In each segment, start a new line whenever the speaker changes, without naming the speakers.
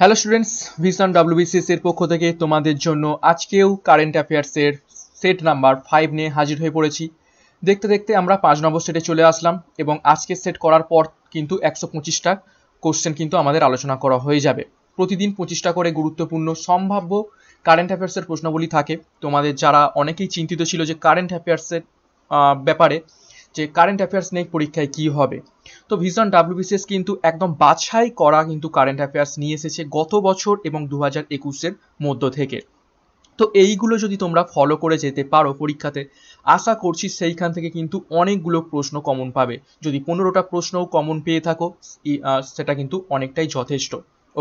hello students vision WBCS এর পক্ষ থেকে তোমাদের জন্য আজকেও কারেন্ট অ্যাফেয়ার্সের সেট নাম্বার ফাইভ নিয়ে হাজির হয়ে পড়েছি দেখতে দেখতে আমরা পাঁচ নম্বর সেটে চলে আসলাম এবং আজকে সেট করার পর কিন্তু একশো পঁচিশটা কোশ্চেন কিন্তু আমাদের আলোচনা করা হয়ে যাবে প্রতিদিন পঁচিশটা করে গুরুত্বপূর্ণ সম্ভাব্য কারেন্ট অ্যাফেয়ার্সের প্রশ্নগুলি থাকে তোমাদের যারা অনেকেই চিন্তিত ছিল যে কারেন্ট অ্যাফেয়ার্সের ব্যাপারে যে কারেন্ট অ্যাফেয়ার্স নিয়ে পরীক্ষায় কী হবে তো ভিশন ডাব্লিউবিসিএস কিন্তু একদম বাছাই করা কিন্তু কারেন্ট অ্যাফেয়ার্স নিয়ে এসেছে গত বছর এবং দু হাজার একুশের মধ্য থেকে তো এইগুলো যদি তোমরা ফলো করে যেতে পারো পরীক্ষাতে আশা করছি সেইখান থেকে কিন্তু অনেকগুলো প্রশ্ন কমন পাবে যদি পনেরোটা প্রশ্নও কমন পেয়ে থাকো সেটা কিন্তু অনেকটাই যথেষ্ট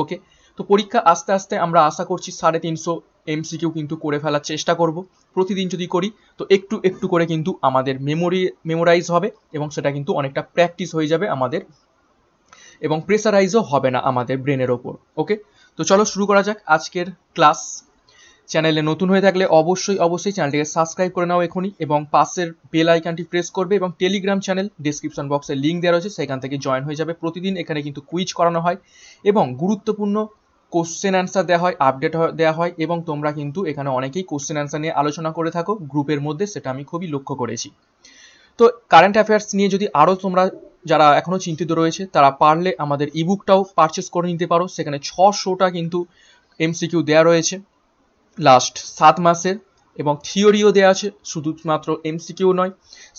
ওকে তো পরীক্ষা আস্তে আস্তে আমরা আশা করছি সাড়ে তিনশো এমসিকিউ কিন্তু করে ফেলার চেষ্টা করব প্রতিদিন যদি করি তো একটু একটু করে কিন্তু আমাদের মেমোরি মেমোরাইজ হবে এবং সেটা কিন্তু অনেকটা প্র্যাকটিস হয়ে যাবে আমাদের এবং প্রেসারাইজও হবে না আমাদের ব্রেনের ওপর ওকে তো চলো শুরু করা যাক আজকের ক্লাস চ্যানেলে নতুন হয়ে থাকলে অবশ্যই অবশ্যই চ্যানেলটিকে সাবস্ক্রাইব করে নাও এখনই এবং পাশের বেল আইকনটি প্রেস করবে এবং টেলিগ্রাম চ্যানেল ডিসক্রিপশন বক্সে লিঙ্ক দেওয়া রয়েছে সেখান থেকে জয়েন হয়ে যাবে প্রতিদিন এখানে কিন্তু কুইজ করানো হয় এবং গুরুত্বপূর্ণ কোশ্চেন অ্যান্সার দেওয়া হয় আপডেট দেওয়া হয় এবং তোমরা কিন্তু এখানে অনেকেই কোশ্চেন অ্যান্সার নিয়ে আলোচনা করে থাকো গ্রুপের মধ্যে সেটা আমি খুবই লক্ষ্য করেছি তো কারেন্ট অ্যাফেয়ার্স নিয়ে যদি আরও তোমরা যারা এখনও চিন্তিত রয়েছে তারা পারলে আমাদের ইবুকটাও পারচেস করে নিতে পারো সেখানে ছশোটা কিন্তু এমসিকিউ দেওয়া রয়েছে লাস্ট সাত মাসের এবং থিওরিও দেওয়া আছে শুধুমাত্র এমসিকিউ নয়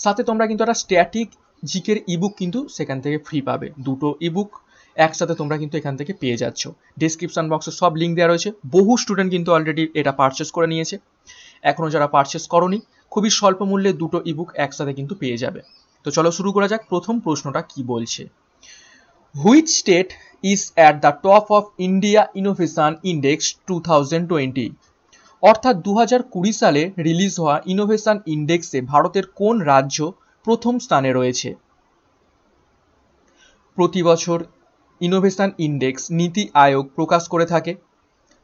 সাথে তোমরা কিন্তু একটা স্ট্যাটিক জিকের ইবুক কিন্তু সেখান থেকে ফ্রি পাবে দুটো ইবুক একসাথে তোমরা কিন্তু এখান থেকে পেয়ে যাচ্ছ ডিসক্রিপশান বক্সে সব লিঙ্ক দেওয়া রয়েছে বহু স্টুডেন্ট কিন্তু অলরেডি এটা পারচেস করে নিয়েছে এখনও যারা পারচেস করনি খুবই স্বল্প মূল্যে দুটো ইবুক একসাথে কিন্তু পেয়ে যাবে তো চলো শুরু করা যাক প্রথম প্রশ্নটা কি বলছে which state is at the top of India innovation index two thousand twenty অর্থাৎ দু হাজার কুড়ি সালে রিলিজ হওয়া ইনোভেশান ইন্ডেক্সে ভারতের কোন রাজ্য প্রথম স্থানে রয়েছে প্রতি বছর ইনোভেশন ইন্ডেক্স নীতি আয়োগ প্রকাশ করে থাকে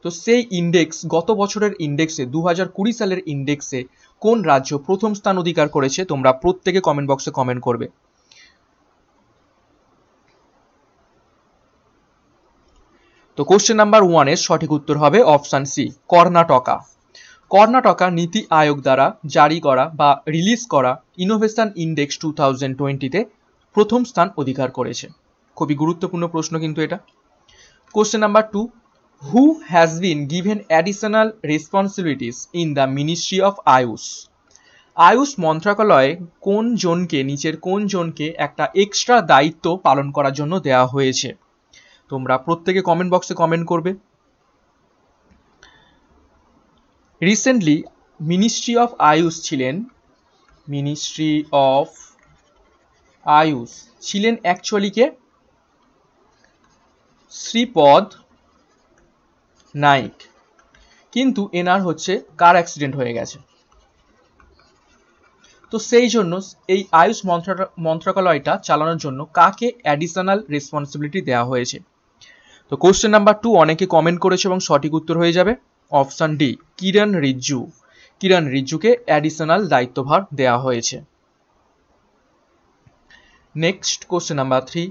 তো সেই ইন্ডেক্স গত বছরের ইন্ডেক্সে দু হাজার কুড়ি সালের ইন্ডেক্সে কোন রাজ্য প্রথম স্থান অধিকার করেছে তোমরা প্রত্যেকে কমেন্ট বক্সে কমেন্ট করবে তো কোশ্চেন নাম্বার ওয়ানের সঠিক উত্তর হবে অপশান সি কর্ণাটকা কর্ণাটকা নীতি আয়োগ দ্বারা জারি করা বা রিলিজ করা ইনোভেশন ইন্ডেক্স টু থাউজেন্ড টোয়েন্টিতে প্রথম স্থান অধিকার করেছে খুবই গুরুত্বপূর্ণ প্রশ্ন কিন্তু এটা question number two who has been given additional responsibilities in the ministry of AYUSH AYUSH মন্ত্রকালয়ে কোন জনকে নিচের কোন জনকে একটা এক্সট্রা দায়িত্ব পালন করার জন্য দেওয়া হয়েছে তোমরা প্রত্যেকে কমেন্ট বক্সে কমেন্ট করবে রিসেন্টলি মিনিস্ট্রি অফ আয়ুষ ছিলেন মিনিস্ট্রি অফ আয়ুষ ছিলেন অ্যাকচুয়ালি কে শ্রীপদ নাইক কিন্তু এনার হচ্ছে কার অ্যাক্সিডেন্ট হয়ে গেছে তো সেই জন্য এই আয়ুষ মন্ত্রকালয়টা চালানোর জন্য কাকে অ্যাডিশনাল রেসপন্সিবিলিটি দেওয়া হয়েছে তো কোশ্চেন নাম্বার টু অনেকে কমেন্ট করেছে এবং সঠিক উত্তর হয়ে যাবে অপশান ডি কিরণ রিজ্জু কিরণ রিজ্জুকে অ্যাডিশনাল দায়িত্বভার দেওয়া হয়েছে next question number three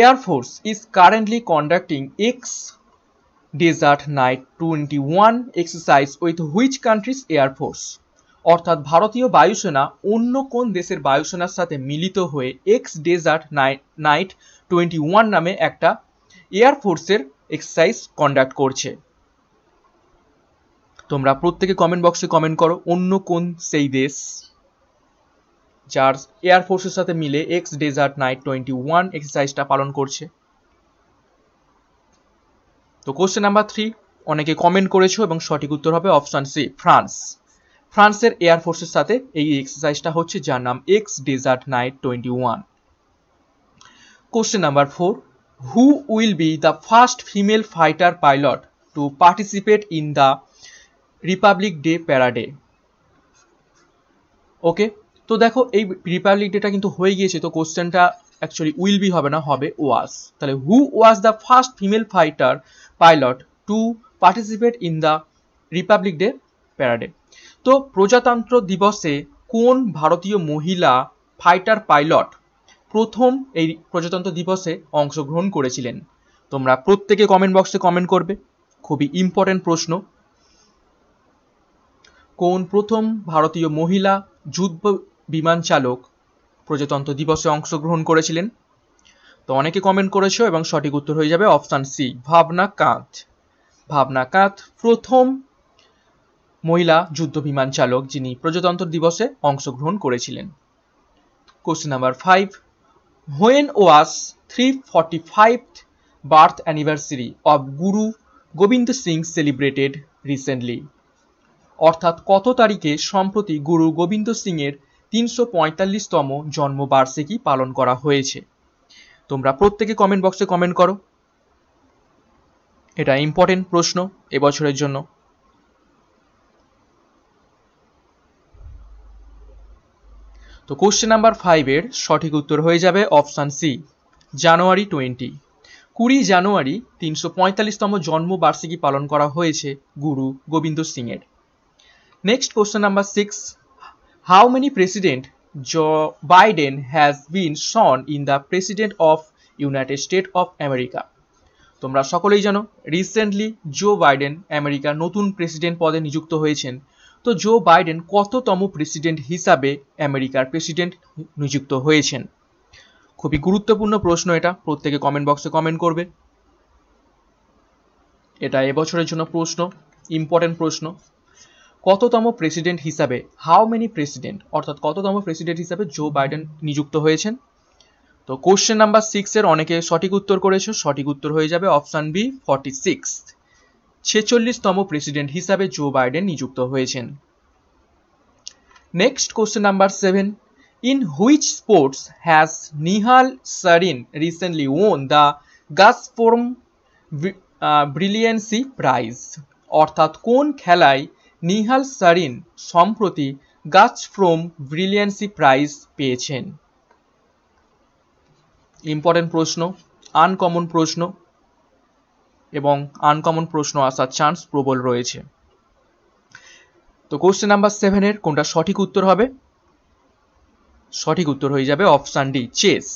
air force is currently conducting Ex Desert Knight twenty one exercise with which countries air force অর্থাৎ ভারতীয় বায়ুসেনা অন্য কোন দেশের বায়ুসেনার সাথে মিলিত হয়ে Ex Desert Knight twenty one নামে একটা এয়ার ফোর্সের এক্সারসাইজ কন্ডাক্ট করছে তোমরা প্রত্যেকে কমেন্ট বক্সে কমেন্ট করো অন্য কোন সেই দেশ যার এয়ারফোর্সের সাথে মিলে Ex Desert Knight twenty one এক্সারসাইজটা পালন করছে তো কোশ্চেন নাম্বার থ্রি অনেকে কমেন্ট করেছো এবং সঠিক উত্তর হবে অপশান সি ফ্রান্স ফ্রান্সের এয়ারফোর্সের সাথে এই এক্সারসাইজটা হচ্ছে যার নাম ex Desert Knight twenty one question number four who will be the first female fighter pilot to participate in the Republic Day parade okay তো দেখো এই রিপাবলিক ডেটা কিন্তু হয়ে গিয়েছে তো কোশ্চেনটা অ্যাকচুয়ালি উইল বি হবে না হবে ওয়াজ তাহলে who was the first female fighter pilot to participate in the Republic Day parade তো প্রজাতন্ত্র দিবসে কোন ভারতীয় মহিলা ফাইটার পাইলট প্রথম এই প্রজাতন্ত্র দিবসে অংশগ্রহণ করেছিলেন তোমরা প্রত্যেকে কমেন্ট বক্সে কমেন্ট করবে খুবই ইম্পর্টেন্ট প্রশ্ন কোন প্রথম ভারতীয় মহিলা যুদ্ধ বিমান চালক প্রজাতন্ত্র দিবসে অংশগ্রহণ করেছিলেন তো অনেকে কমেন্ট করেছো এবং সঠিক উত্তর হয়ে যাবে অপশান সি ভাবনা কাঁত ভাবনা কাঁত প্রথম মহিলা যুদ্ধ বিমান চালক যিনি প্রজাতন্ত্র দিবসে অংশগ্রহণ করেছিলেন question number five when was three forty five birth anniversary of Guru Gobind Singh celebrated recently অর্থাৎ কত তারিখে সম্প্রতি গুরু গোবিন্দ সিংয়ের তিনশো তম জন্মবার্ষিকী পালন করা হয়েছে তোমরা প্রত্যেকে কমেন্ট বক্সে কমেন্ট করো এটা ইম্পর্টেন্ট প্রশ্ন এবছরের জন্য তো কোশ্চেন নাম্বার ফাইভের সঠিক উত্তর হয়ে যাবে অপশান সি জানুয়ারি টোয়েন্টি কুড়ি জানুয়ারি তিনশো তম জন্মবার্ষিকী পালন করা হয়েছে গুরু গোবিন্দ সিংয়ের next question number six How many president Joe Biden has been shown in the president of United State of America তোমরা সকলেই জানো রিসেন্টলি জো বাইডেন আমেরিকার নতুন প্রেসিডেন্ট পদে নিযুক্ত হয়েছেন তো জো বাইডেন কততম প্রেসিডেন্ট হিসাবে আমেরিকার প্রেসিডেন্ট নিযুক্ত হয়েছেন খুবই গুরুত্বপূর্ণ প্রশ্ন এটা প্রত্যেকে কমেন্ট বক্সে কমেন্ট করবে এটা এবছরের জন্য প্রশ্ন ইম্পর্টেন্ট প্রশ্ন কততম প্রেসিডেন্ট হিসাবে হাউ মেনি প্রেসিডেন্ট অর্থাৎ কততম প্রেসিডেন্ট হিসাবে জো বাইডেন নিযুক্ত হয়েছেন তো কোশ্চেন নাম্বার সিক্সের অনেকে সঠিক উত্তর করেছে সঠিক উত্তর হয়ে যাবে অপশান বি ফর্টি সিক্স ছেচল্লিশতম প্রেসিডেন্ট হিসাবে জো বাইডেন নিযুক্ত হয়েছেন next question number seven in which sports has Nihal Sarin recently won the gasform brilliancy prize অর্থাৎ কোন খেলায় নিহাল সারিন সম্প্রতি গাছ ফ্রোম ব্রিলিয়ান্সি প্রাইজ পেয়েছেন ইম্পর্টেন্ট প্রশ্ন আনকমন প্রশ্ন এবং আনকমন প্রশ্ন আসার চান্স প্রবল রয়েছে তো কোশ্চেন নাম্বার সেভেনের কোনটা সঠিক উত্তর হবে সঠিক উত্তর হয়ে যাবে অপশান ডি চেস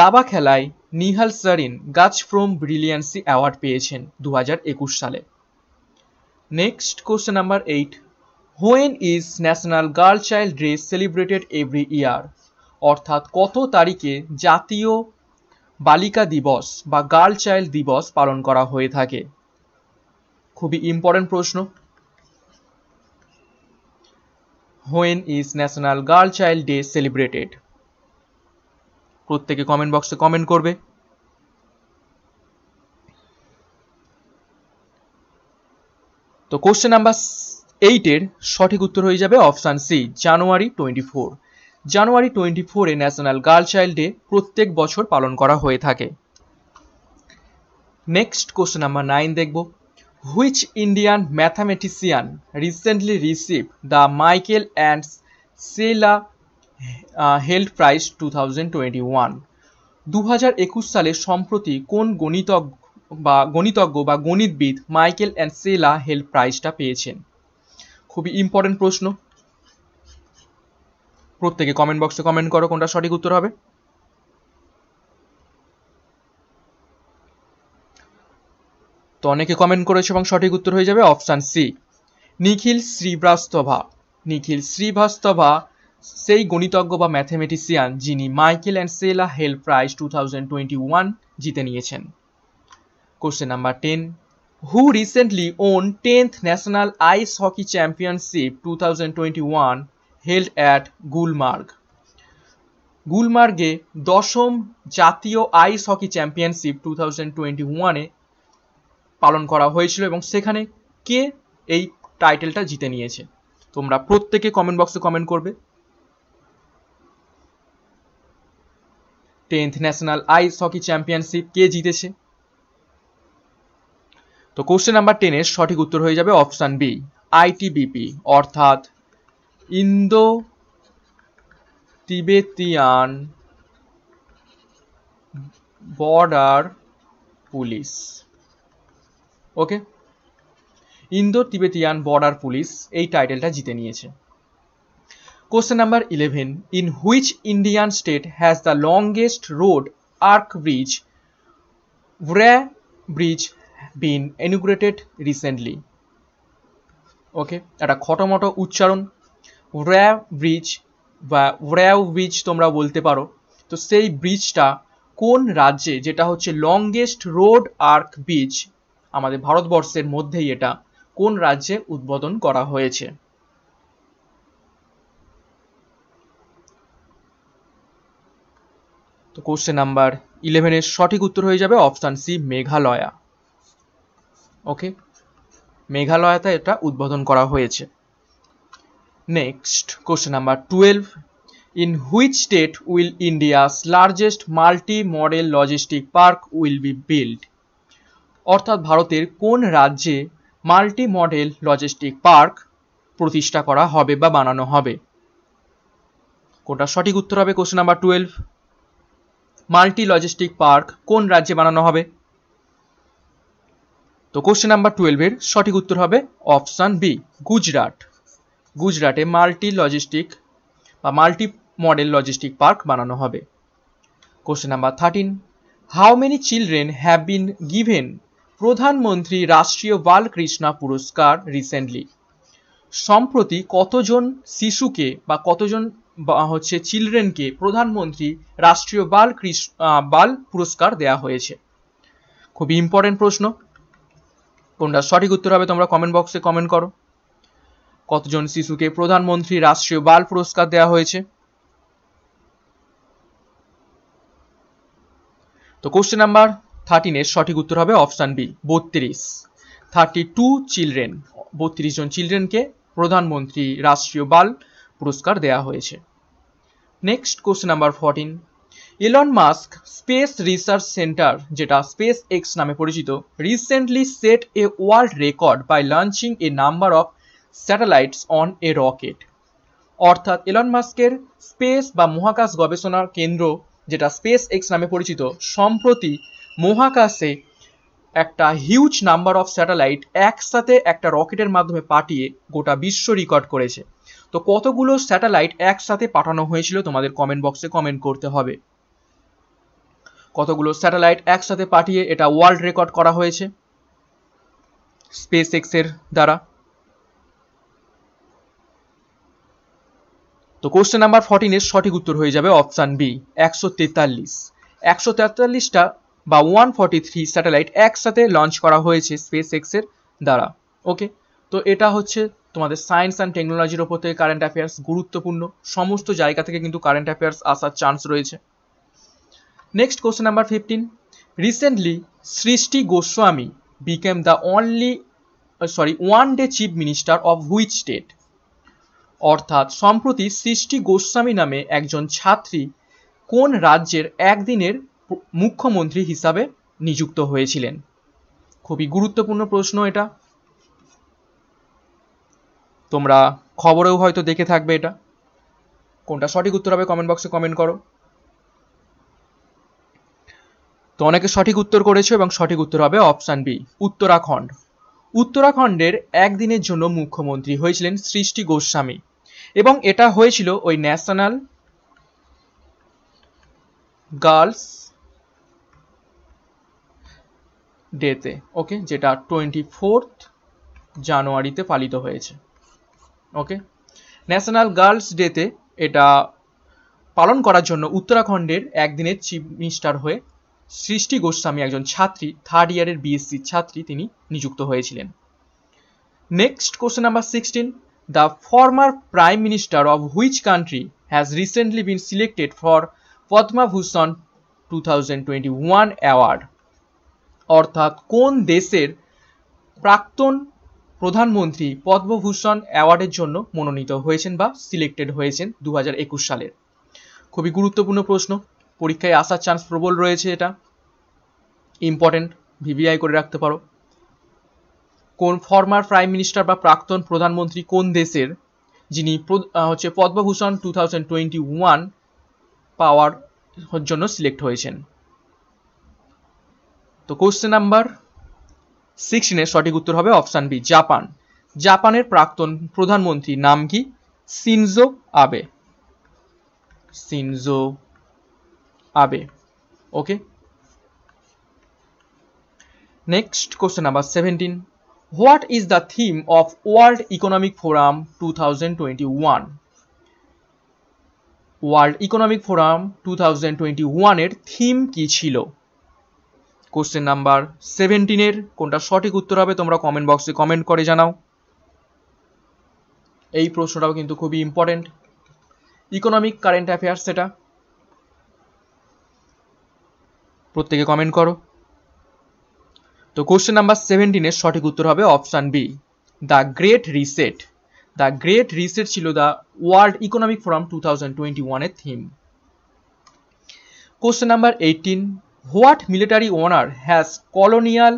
দাবা খেলায় নিহাল সারিন গাছ ফ্রম ব্রিলিয়ান্সি অ্যাওয়ার্ড পেয়েছেন দু সালে next question number eight when is National Girl Child dress celebrated every year অর্থাৎ কত তারিখে জাতীয় বালিকা দিবস বা গার্ল চাইল্ড দিবস পালন করা হয়ে থাকে খুবই ইম্পর্টেন্ট প্রশ্ন when is National Girl Child Day celebrated প্রত্যেকে কমেন্ট বক্সে কমেন্ট করবে তো কোশ্চেন নাম্বার এইটের সঠিক উত্তর হয়ে যাবে option C January twenty four January twenty ফোরে ন্যাশনাল গার্ল চাইল্ড ডে প্রত্যেক বছর পালন করা হয়ে থাকে নেক্সট কোশ্চেন নাম্বার নাইন দেখব which Indian mathematician recently receive the Michael and Sheila Held prize two thousand twenty one দু হাজার একুশ সালে সম্প্রতি কোন গণিতজ্ঞ বা গণিতজ্ঞ বা গণিতবিদ মাইকেল অ্যান্ড সেলা হেল প্রাইজটা পেয়েছেন খুবই ইম্পর্টেন্ট প্রশ্ন প্রত্যেকে কমেন্ট বক্সে কমেন্ট করো কোনটা সঠিক উত্তর হবে তো অনেকে কমেন্ট করেছে এবং সঠিক উত্তর হয়ে যাবে অপশান সি নিখিল শ্রীবাস্তভা নিখিল শ্রীবাস্তভা সেই গণিতজ্ঞ বা ম্যাথমেটিসিয়ান যিনি Michael and Sheila Held prize two জিতে নিয়েছেন question number ten who recently won tenth national ice hockey championship two thousand twenty one held at Gulmarg গুলমার্গে দশম জাতীয় ice hockey championship two thousand twenty ওয়ানে পালন করা হয়েছিল এবং সেখানে কে এই টাইটেলটা জিতে নিয়েছে তোমরা প্রত্যেকে কমেন্ট বক্সে কমেন্ট করবে tenth national ice hockey championship কে জিতেছে তো কোশ্চেন নাম্বার টেনের সঠিক উত্তর হয়ে যাবে অপশান বি আইটিবিপি অর্থাৎ Indo Tibetan Border Police okay Indo Tibetan Border Police এই টাইটেলটা জিতে নিয়েছে question number eleven in which Indian state has the longest road arc bridge ব্র্যা bridge been inaugurated recently okay একটা খটোমটো উচ্চারণ র্যা ব্রিজ বা র্যাও ব্রিজ তোমরা বলতে পারো তো সেই ব্রিজটা কোন রাজ্যে যেটা হচ্ছে লংগেস্ট রোড আর্ক ব্রিজ আমাদের ভারতবর্ষের মধ্যেই এটা কোন রাজ্যে উদ্বোধন করা হয়েছে তো কোশ্চেন নাম্বার ইলেভেনের সঠিক উত্তর হয়ে যাবে অপশান সি মেঘালয়া ওকে মেঘালয়তে এটা উদ্বোধন করা হয়েছে next question number twelve in which state will India's largest multi model logistic park will be build অর্থাৎ ভারতের কোন রাজ্যে মাল্টি মডেল লজিস্টিক পার্ক প্রতিষ্ঠা করা হবে বা বানানো হবে কোনটা সঠিক উত্তর হবে question number twelve multi logistic park কোন রাজ্যে বানানো হবে তো কোশ্চেন নাম্বার টুয়েলভের সঠিক উত্তর হবে অপশান বি গুজরাট গুজরাটে মাল্টি লজিস্টিক বা মাল্টি মডেল লজিস্টিক পার্ক বানানো হবে question number thirteen how many children have been given Pradhanmantri Rashtriya বালকৃষ্ণা পুরস্কার রিসেন্টলি সম্প্রতি কতজন শিশুকে বা কতজন হচ্ছে চিলড্রেনকে প্রধানমন্ত্রী রাষ্ট্রীয় বাল কৃষ্ণ বাল পুরস্কার দেয়া হয়েছে খুবই ইম্পর্টেন্ট প্রশ্ন কোনটা সঠিক উত্তর হবে তোমরা কমেন্ট বক্সে কমেন্ট করো কতজন শিশুকে প্রধানমন্ত্রী রাষ্ট্রীয় বাল পুরস্কার দেওয়া হয়েছে তো কোশ্চেন নাম্বার থার্টিনের সঠিক উত্তর হবে অপশান বি বত্রিশ থার্টি টু চিলড্রেন বত্রিশ জন চিলড্রেনকে প্রধানমন্ত্রী রাষ্ট্রীয় বাল পুরস্কার দেওয়া হয়েছে next question number fourteen Elon Musk space research centre যেটা স্পেস এক্স নামে পরিচিত recently set a world record by launching a number of satellites on a rocket অর্থাৎ ইলন মাস্কের স্পেস বা মহাকাশ গবেষণার কেন্দ্র যেটা স্পেস এক্স নামে পরিচিত সম্প্রতি মহাকাশে একটা হিউজ নাম্বার অফ স্যাটেলাইট একসাথে একটা রকেটের মাধ্যমে পাঠিয়ে গোটা বিশ্ব রেকর্ড করেছে তো কতগুলো স্যাটেলাইট একসাথে পাঠানো হয়েছিল তোমাদের কমেন্ট বক্সে কমেন্ট করতে হবে কতগুলো স্যাটেলাইট একসাথে পাঠিয়ে এটা ওয়ার্ল্ড রেকর্ড করা হয়েছে স্পেস এক্সের দ্বারা তো কোশ্চেন নাম্বার ফর্টিনের সঠিক উত্তর হয়ে যাবে অপশান বি একশো তেতাল্লিশ একশো তেতাল্লিশটা বা ওয়ান ফর্টি থ্রি স্যাটেলাইট একসাথে লঞ্চ করা হয়েছে স্পেস এক্সের দ্বারা ওকে তো এটা হচ্ছে তোমাদের সায়েন্স অ্যান্ড টেকনোলজির ওপর থেকে কারেন্ট অ্যাফেয়ার্স গুরুত্বপূর্ণ সমস্ত জায়গা থেকে কিন্তু কারেন্ট অ্যাফেয়ার্স আসার চান্স রয়েছে next question number fifteen recently Srishti Goswami became the only sorry one day chief minister of which state অর্থাৎ সম্প্রতি সৃষ্টি গোস্বামী নামে একজন ছাত্রী কোন রাজ্যের একদিনের মুখ্যমন্ত্রী হিসাবে নিযুক্ত হয়েছিলেন খুবই গুরুত্বপূর্ণ প্রশ্ন এটা তোমরা খবরেও হয়তো দেখে থাকবে এটা কোনটা সঠিক উত্তর হবে কমেন্ট বক্সে কমেন্ট করো তো অনেকে সঠিক উত্তর করেছে এবং সঠিক উত্তর হবে অপশান বি উত্তরাখণ্ড উত্তরাখণ্ডের একদিনের জন্য মুখ্যমন্ত্রী হয়েছিলেন সৃষ্টি গোস্বামী এবং এটা হয়েছিল ওই ন্যাশনাল গার্লস ডেতে ওকে যেটা টোয়েন্টি ফোর্থ জানুয়ারিতে পালিত হয়েছে ওকে ন্যাশনাল গার্লস ডেতে এটা পালন করার জন্য উত্তরাখণ্ডের একদিনের চিফ মিনিস্টার হয়ে সৃষ্টি গোস্বামী একজন ছাত্রী থার্ড ইয়ারের বিএসসি ছাত্রী তিনি নিযুক্ত হয়েছিলেন next question number sixteen the former prime minister of which country has recently been selected for Padma Bhushan two thousand twenty one award অর্থাৎ কোন দেশের প্রাক্তন প্রধানমন্ত্রী পদ্মভূষণ অ্যাওয়ার্ডের জন্য মনোনীত হয়েছেন বা সিলেক্টেড হয়েছেন দু সালের খুবই গুরুত্বপূর্ণ প্রশ্ন পরীক্ষায় আসার চান্স প্রবল রয়েছে এটা ইম্পর্টেন্ট ভিভিআই করে রাখতে পারো কোন ফর্মার প্রাইম মিনিস্টার বা প্রাক্তন প্রধানমন্ত্রী কোন দেশের যিনি হচ্ছে Padma Bhushan two thousand twenty one পাওয়ার জন্য সিলেক্ট হয়েছেন তো কোশ্চেন নাম্বার সিক্সটিনের সঠিক উত্তর হবে অপশান বি জাপান জাপানের প্রাক্তন প্রধানমন্ত্রী নাম কি Shinzo Abe Shinzo Abe okay next question number seventeen what is the theme of World Economic Forum two thousand twenty one World Economic Forum two thousand twenty ওয়ানের theme কী ছিল question number সেভেন্টিনের কোনটা সঠিক উত্তর হবে তোমরা কমেন্ট বক্সে comment করে জানাও এই প্রশ্নটাও কিন্তু খুবই ইম্পর্টেন্ট ইকোনমিক কারেন্ট অ্যাফেয়ার্স সেটা প্রত্যেকে কমেন্ট করো তো কোশ্চেন নাম্বার সেভেন্টিনের সঠিক উত্তর হবে option B the Great Reset the Great Reset ছিল the World Economic Forum two thousand twenty ওয়ানের theme question number eighteen what military honour has colonel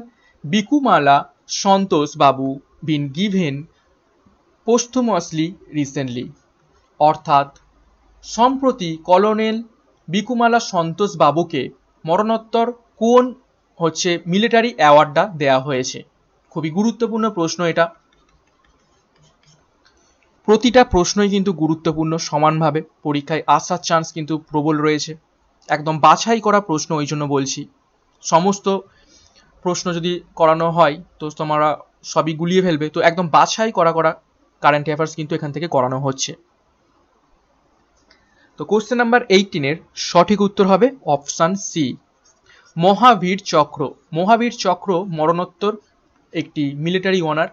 Bikumalla Santosh Babu been given পোস্টুমাসলি recently অর্থাৎ সম্প্রতি কলোনেল বিকুমালা সন্তোষ বাবুকে মরণোত্তর কোন হচ্ছে মিলিটারি অ্যাওয়ার্ডটা দেয়া হয়েছে খুবই গুরুত্বপূর্ণ প্রশ্ন এটা প্রতিটা প্রশ্নই কিন্তু গুরুত্বপূর্ণ সমানভাবে পরীক্ষায় আসার চান্স কিন্তু প্রবল রয়েছে একদম বাছাই করা প্রশ্ন ওই জন্য বলছি সমস্ত প্রশ্ন যদি করানো হয় তো তোমরা সবই গুলিয়ে ফেলবে তো একদম বাছাই করা করা কারেন্ট অ্যাফেয়ার্স কিন্তু এখান থেকে করানো হচ্ছে তো কোশ্চেন নাম্বার এইটিনের সঠিক উত্তর হবে অপশান সি মহাবীর চক্র মহাবীর চক্র মরণোত্তর একটি মিলিটারি অনার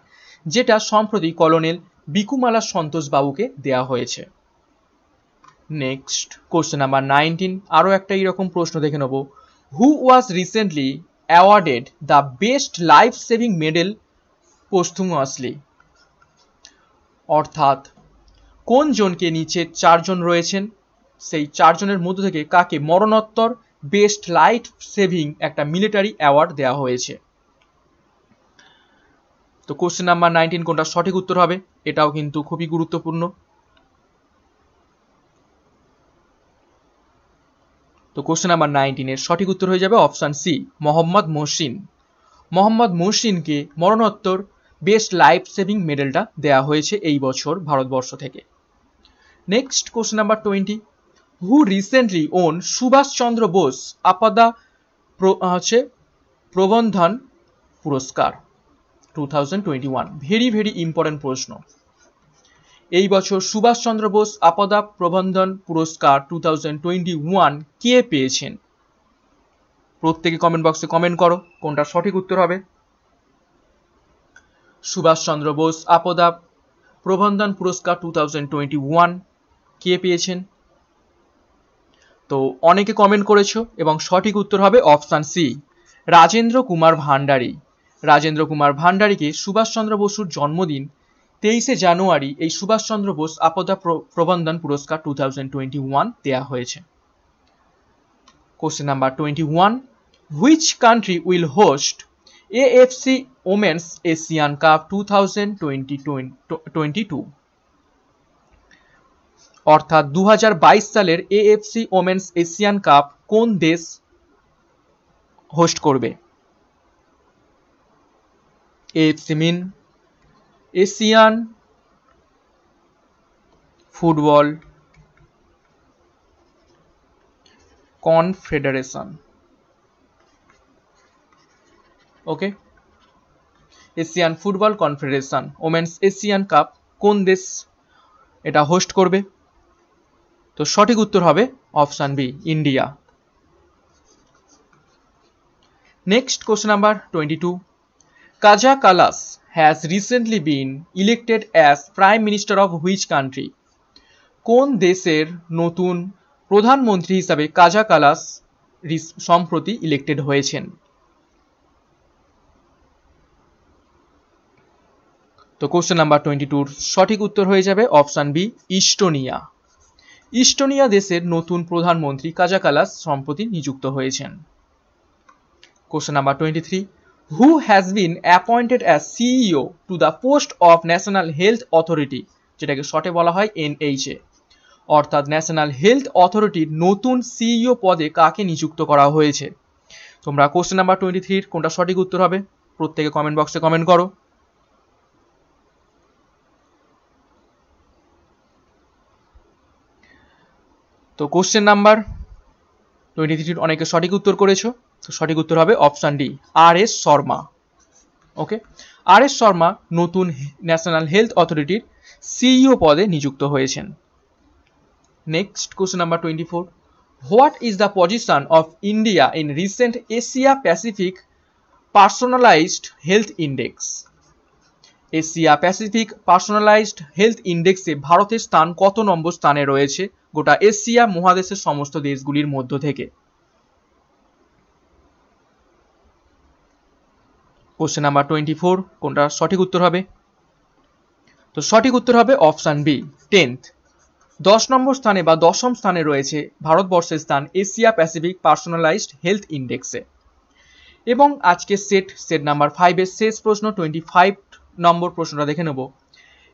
যেটা সম্প্রতি কলোনেল বিকুমালা সন্তোষ বাবুকে দেয়া হয়েছে নেক্সট কোশ্চেন নাম্বার নাইনটিন আরও একটা এইরকম প্রশ্ন দেখে নেব who was recently awarded the best life saving medal আসলি অর্থাৎ কোন জনকে নিচে চারজন রয়েছেন সেই চারজনের মধ্য থেকে কাকে মরণোত্তর বেস্ট লাইফ সেভিং একটা মিলিটারি অ্যাওয়ার্ড দেওয়া হয়েছে তো কোশ্চেন নাম্বার নাইনটিন কোনটা সঠিক উত্তর হবে এটাও কিন্তু খুবই গুরুত্বপূর্ণ তো কোশ্চেন নাম্বার নাইনটিনের সঠিক উত্তর হয়ে যাবে অপশান সি মোহাম্মদ মোহসিন মোহাম্মদ মোহসিনকে মরণোত্তর বেস্ট লাইফ সেভিং মেডেলটা দেয়া হয়েছে এই বছর ভারতবর্ষ থেকে next question number twenty who recently won Subhash Chandra Bose Bose uh, হচ্ছে Prabandhan Puraskar two thousand twenty one very very important প্রশ্ন এই বছর Subhash Chandra Bose Aapda Prabandhan Puraskar two thousand twenty one কে পেয়েছেন প্রত্যেকে কমেন্ট বক্সে কমেন্ট করো কোনটা সঠিক উত্তর হবে Subhash Chandra Bose Aapda Prabandhan Puraskar two thousand twenty one কে পেয়েছেন তো অনেকে কমেন্ট করেছো এবং সঠিক উত্তর হবে অপশান সি রাজেন্দ্র কুমার ভান্ডারী রাজেন্দ্র কুমার ভান্ডারীকে সুভাষচন্দ্র বসুর জন্মদিন তেইশে জানুয়ারি এই সুভাষচন্দ্র বোস আপদা প্রবন্ধন পুরস্কার টু থাউজেন্ড দেওয়া হয়েছে question number twenty which country will host AFC women's Asian Cup two thousand twenty twenty two অর্থাৎ দু সালের এএফসি ওমেন্স এশিয়ান কাপ কোন দেশ হোস্ট করবে AFC mean Asian Football Confederation okay Asian Football Confederation women's Asian Cup কোন দেশ এটা host করবে তো সঠিক উত্তর হবে option B India next question number twenty two Kaja Kallas has recently been elected as prime minister of which country কোন দেশের নতুন প্রধানমন্ত্রী হিসাবে কাজা কালাস সম্প্রতি ইলেক্টেড হয়েছেন তো কোশ্চেন নাম্বার টোয়েন্টি টুর সঠিক উত্তর হয়ে যাবে অপশান বি ইস্টোনিয়া ইস্টোনিয়া দেশের নতুন প্রধানমন্ত্রী কাজাকালাস সম্প্রতি নিযুক্ত হয়েছেন question number twenty three who has been appointed as CEO to the post of national health authority যেটাকে শর্টে বলা হয় এনএইচএ অর্থাৎ ন্যাশনাল হেলথ অথরিটির নতুন সিইও e পদে কাকে নিযুক্ত করা হয়েছে তোমরা কোশ্চেন নাম্বার টোয়েন্টি থ্রির কোনটা সঠিক উত্তর হবে প্রত্যেকে কমেন্ট বক্সে কমেন্ট করো তো কোশ্চেন নাম্বার টোয়েন্টি থ্রি অনেকে সঠিক উত্তর করেছো তো সঠিক উত্তর হবে option D R S Sharma okay R S Sharma নতুন ন্যাশনাল হেলথ অথরিটির সিইও পদে নিযুক্ত হয়েছেন next question number twenty four what is the position of India in recent Asia Pacific personalised health index Asia Pacific personalised health ইন্ডেক্সে ভারতের স্থান কত নম্বর স্থানে রয়েছে গোটা এশিয়া মহাদেশের সমস্ত দেশগুলির মধ্য থেকে কোশ্চেন নাম্বার টোয়েন্টি ফোর কোনটা সঠিক উত্তর হবে তো সঠিক উত্তর হবে অপশান বি টেন্থ দশ নম্বর স্থানে বা দশম স্থানে রয়েছে ভারতবর্ষের স্থান এশিয়া প্যাসিফিক পার্সোনালাইজড হেলথ ইন্ডেক্সে এবং আজকে সেট সেট নাম্বার ফাইভের শেষ প্রশ্ন টোয়েন্টি ফাইভ নম্বর প্রশ্নটা দেখে নেব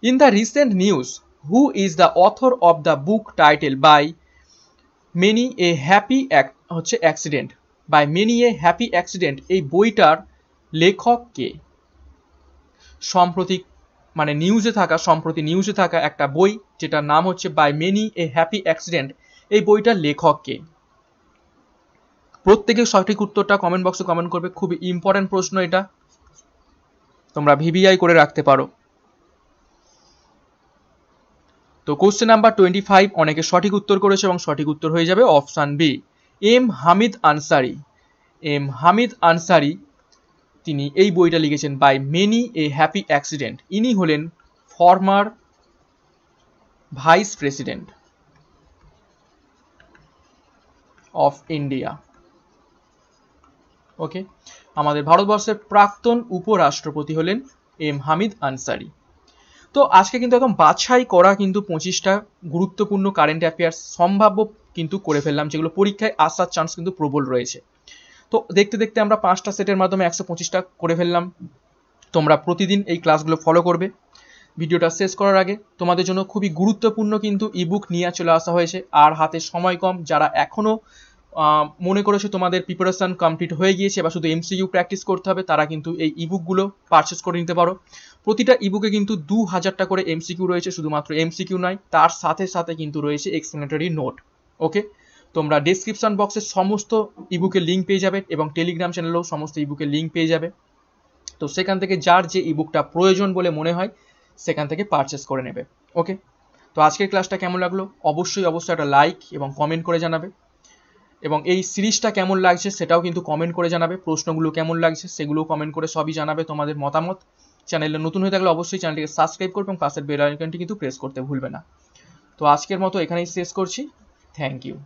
in the recent news who is the author of the book title by many a happy হচ্ছে accident by many a happy accident এই বইটার লেখক কে সম্প্রতি মানে নিউজে থাকা সম্প্রতি নিউজে থাকা একটা বই যেটার নাম হচ্ছে by many a happy accident এই বইটার লেখক কে প্রত্যেকে সঠিক উত্তরটা কমেন্ট বক্সে কমেন্ট করবে খুবই ইম্পর্টেন্ট প্রশ্ন এটা তোমরা ভিভিআই করে রাখতে পারো তো কোশ্চেন নাম্বার টোয়েন্টি ফাইভ অনেকে সঠিক উত্তর করেছে এবং সঠিক উত্তর হয়ে যাবে option B M Hamid Ansari M Hamid Ansari তিনি এই বইটা লিখেছেন by many a happy accident ইনি হলেন former vice president of India okay আমাদের ভারতবর্ষের প্রাক্তন উপরাষ্ট্রপতি হলেন এম হামিদ আনসারি তো আজকে কিন্তু একদম বাছাই করা কিন্তু পঁচিশটা গুরুত্বপূর্ণ কারেন্ট অ্যাফেয়ার্স সম্ভাব্য কিন্তু করে ফেললাম যেগুলো পরীক্ষায় আসার চান্স কিন্তু প্রবল রয়েছে তো দেখতে দেখতে আমরা পাঁচটা সেটের মাধ্যমে একশো পঁচিশটা করে ফেললাম তোমরা প্রতিদিন এই ক্লাসগুলো ফলো করবে ভিডিওটা শেষ করার আগে তোমাদের জন্য খুবই গুরুত্বপূর্ণ কিন্তু ইবুক নিয়ে চলে আসা হয়েছে আর হাতে সময় কম যারা এখনও মনে করেছো তোমাদের প্রিপারেশান কমপ্লিট হয়ে গিয়েছে বা শুধু এমসিইউ প্র্যাকটিস করতে হবে তারা কিন্তু এই ইবুকগুলো পারচেস করে নিতে পারো প্রতিটা ইবুকে কিন্তু দু হাজারটা করে এমসিকিউ রয়েছে শুধুমাত্র এমসিকিউ নয় তার সাথে সাথে কিন্তু রয়েছে এক্সপ্লেনেটারি নোট ওকে তোমরা ডিসক্রিপশন বক্সে সমস্ত ইবুকের লিঙ্ক পেয়ে যাবে এবং টেলিগ্রাম চ্যানেলেও সমস্ত ইবুকের লিঙ্ক পেয়ে যাবে তো সেখান থেকে যার যে ইবুকটা প্রয়োজন বলে মনে হয় সেখান থেকে পারচেস করে নেবে ওকে তো আজকের ক্লাসটা কেমন লাগলো অবশ্যই অবশ্যই একটা লাইক এবং কমেন্ট করে জানাবে এবং এই সিরিজটা কেমন লাগছে সেটাও কিন্তু কমেন্ট করে জানাবে প্রশ্নগুলো কেমন লাগছে সেগুলো কমেন্ট করে সবই জানাবে তোমাদের মতামত চ্যানেলে নতুন হয়ে থাকলে অবশ্যই চ্যানেলটিকে সাবস্ক্রাইব করবে এবং পাশের বেল আইকনটি কিন্তু প্রেস করতে ভুলবে না তো আজকের মতো এখানেই শেষ করছি থ্যাংক ইউ